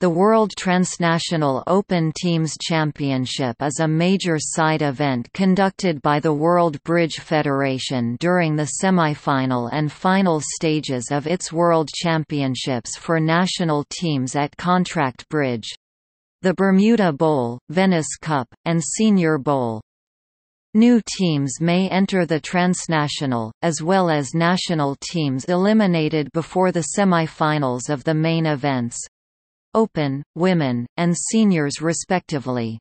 The World Transnational Open Teams Championship is a major side event conducted by the World Bridge Federation during the semifinal and final stages of its World Championships for national teams at Contract Bridge. The Bermuda Bowl, Venice Cup, and Senior Bowl. New teams may enter the transnational, as well as national teams eliminated before the semifinals of the main events open, women, and seniors respectively.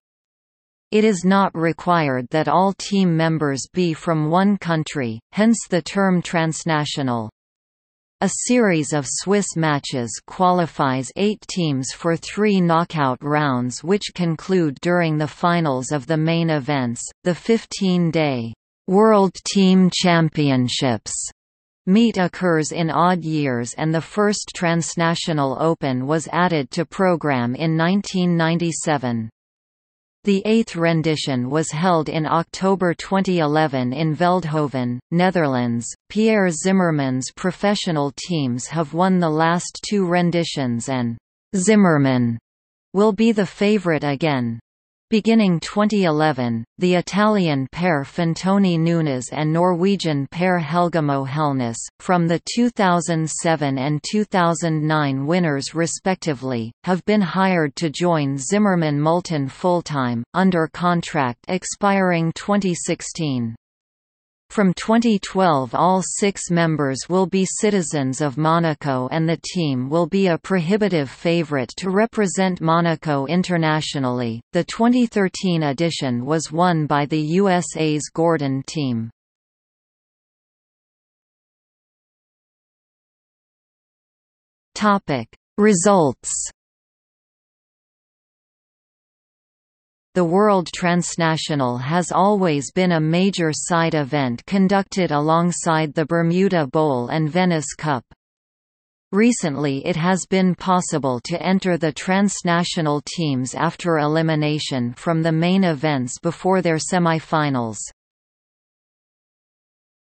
It is not required that all team members be from one country, hence the term transnational. A series of Swiss matches qualifies eight teams for three knockout rounds which conclude during the finals of the main events, the 15-day World Team Championships Meet occurs in odd years and the first transnational Open was added to program in 1997. The eighth rendition was held in October 2011 in Veldhoven, Netherlands. Pierre Zimmerman's professional teams have won the last two renditions and Zimmerman will be the favorite again. Beginning 2011, the Italian pair Fantoni Nunes and Norwegian pair Helgamo Helnes, from the 2007 and 2009 winners respectively, have been hired to join Zimmerman Moulton full-time, under contract expiring 2016. From 2012 all six members will be citizens of Monaco and the team will be a prohibitive favorite to represent Monaco internationally. The 2013 edition was won by the USA's Gordon team. Topic: Results The World Transnational has always been a major side event conducted alongside the Bermuda Bowl and Venice Cup. Recently it has been possible to enter the transnational teams after elimination from the main events before their semifinals.